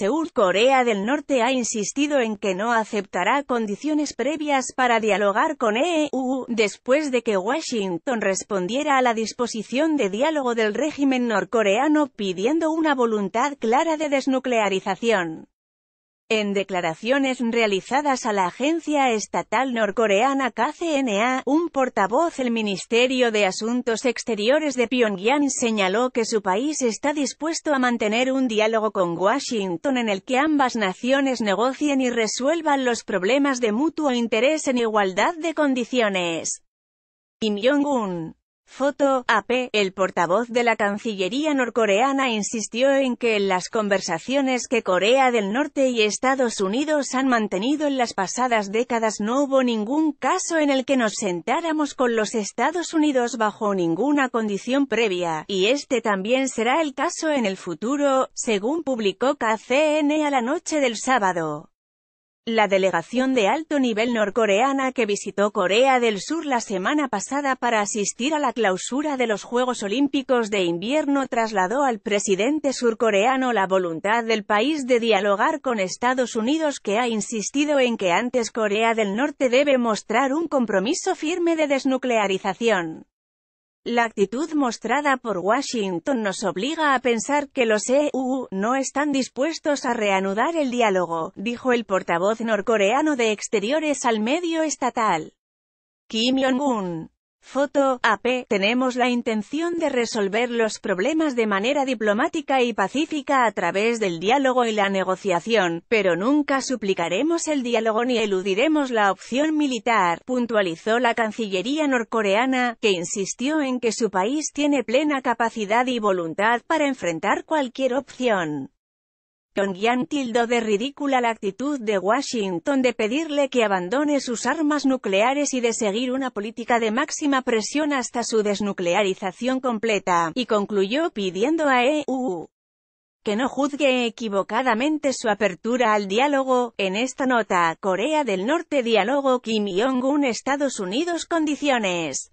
Seúl, Corea del Norte ha insistido en que no aceptará condiciones previas para dialogar con EU, después de que Washington respondiera a la disposición de diálogo del régimen norcoreano pidiendo una voluntad clara de desnuclearización. En declaraciones realizadas a la agencia estatal norcoreana KCNA, un portavoz del Ministerio de Asuntos Exteriores de Pyongyang señaló que su país está dispuesto a mantener un diálogo con Washington en el que ambas naciones negocien y resuelvan los problemas de mutuo interés en igualdad de condiciones. Kim Jong-un Foto, AP, el portavoz de la Cancillería norcoreana insistió en que en las conversaciones que Corea del Norte y Estados Unidos han mantenido en las pasadas décadas no hubo ningún caso en el que nos sentáramos con los Estados Unidos bajo ninguna condición previa, y este también será el caso en el futuro, según publicó KCN a la noche del sábado. La delegación de alto nivel norcoreana que visitó Corea del Sur la semana pasada para asistir a la clausura de los Juegos Olímpicos de Invierno trasladó al presidente surcoreano la voluntad del país de dialogar con Estados Unidos que ha insistido en que antes Corea del Norte debe mostrar un compromiso firme de desnuclearización. La actitud mostrada por Washington nos obliga a pensar que los EU no están dispuestos a reanudar el diálogo, dijo el portavoz norcoreano de Exteriores al medio estatal. Kim Jong-un. Foto, AP, tenemos la intención de resolver los problemas de manera diplomática y pacífica a través del diálogo y la negociación, pero nunca suplicaremos el diálogo ni eludiremos la opción militar, puntualizó la Cancillería norcoreana, que insistió en que su país tiene plena capacidad y voluntad para enfrentar cualquier opción. Pyongyang tildó de ridícula la actitud de Washington de pedirle que abandone sus armas nucleares y de seguir una política de máxima presión hasta su desnuclearización completa, y concluyó pidiendo a EU que no juzgue equivocadamente su apertura al diálogo. En esta nota, Corea del Norte diálogo Kim Jong-un Estados Unidos condiciones.